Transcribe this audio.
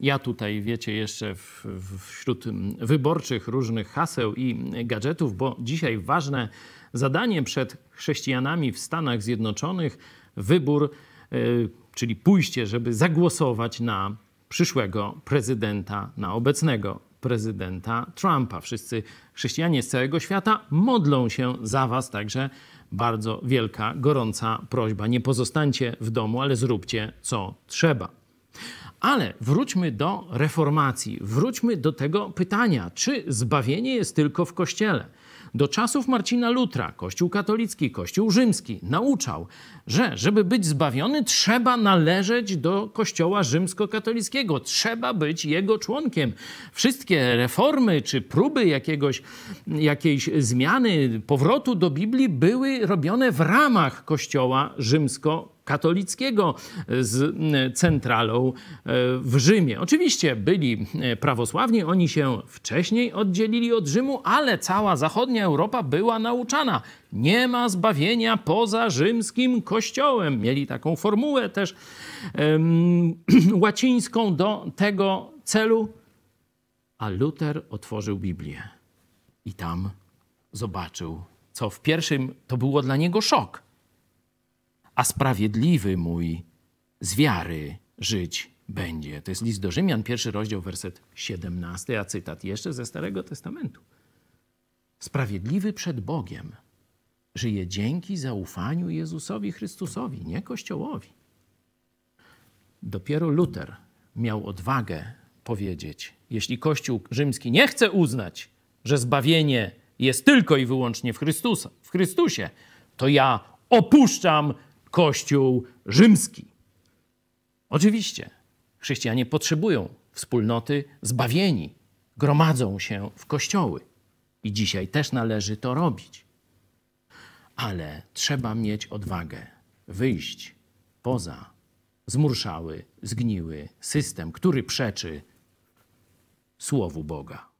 Ja tutaj, wiecie, jeszcze w, wśród wyborczych różnych haseł i gadżetów, bo dzisiaj ważne zadanie przed chrześcijanami w Stanach Zjednoczonych wybór, e, czyli pójście, żeby zagłosować na przyszłego prezydenta, na obecnego prezydenta Trumpa. Wszyscy chrześcijanie z całego świata modlą się za was, także bardzo wielka, gorąca prośba. Nie pozostańcie w domu, ale zróbcie co trzeba. Ale wróćmy do reformacji, wróćmy do tego pytania, czy zbawienie jest tylko w Kościele. Do czasów Marcina Lutra Kościół katolicki, Kościół rzymski nauczał, że żeby być zbawiony, trzeba należeć do Kościoła rzymskokatolickiego, trzeba być jego członkiem. Wszystkie reformy czy próby jakiegoś, jakiejś zmiany, powrotu do Biblii były robione w ramach Kościoła rzymskokatolickiego katolickiego e, z e, centralą e, w Rzymie. Oczywiście byli prawosławni, oni się wcześniej oddzielili od Rzymu, ale cała zachodnia Europa była nauczana. Nie ma zbawienia poza rzymskim kościołem. Mieli taką formułę też um, łacińską do tego celu. A Luther otworzył Biblię i tam zobaczył, co w pierwszym to było dla niego szok a sprawiedliwy mój z wiary żyć będzie. To jest list do Rzymian, pierwszy rozdział, werset 17, a cytat jeszcze ze Starego Testamentu. Sprawiedliwy przed Bogiem żyje dzięki zaufaniu Jezusowi Chrystusowi, nie Kościołowi. Dopiero Luter miał odwagę powiedzieć, jeśli Kościół rzymski nie chce uznać, że zbawienie jest tylko i wyłącznie w, Chrystusa, w Chrystusie, to ja opuszczam Kościół rzymski. Oczywiście, chrześcijanie potrzebują wspólnoty, zbawieni gromadzą się w kościoły i dzisiaj też należy to robić. Ale trzeba mieć odwagę wyjść poza zmurszały, zgniły system, który przeczy Słowu Boga.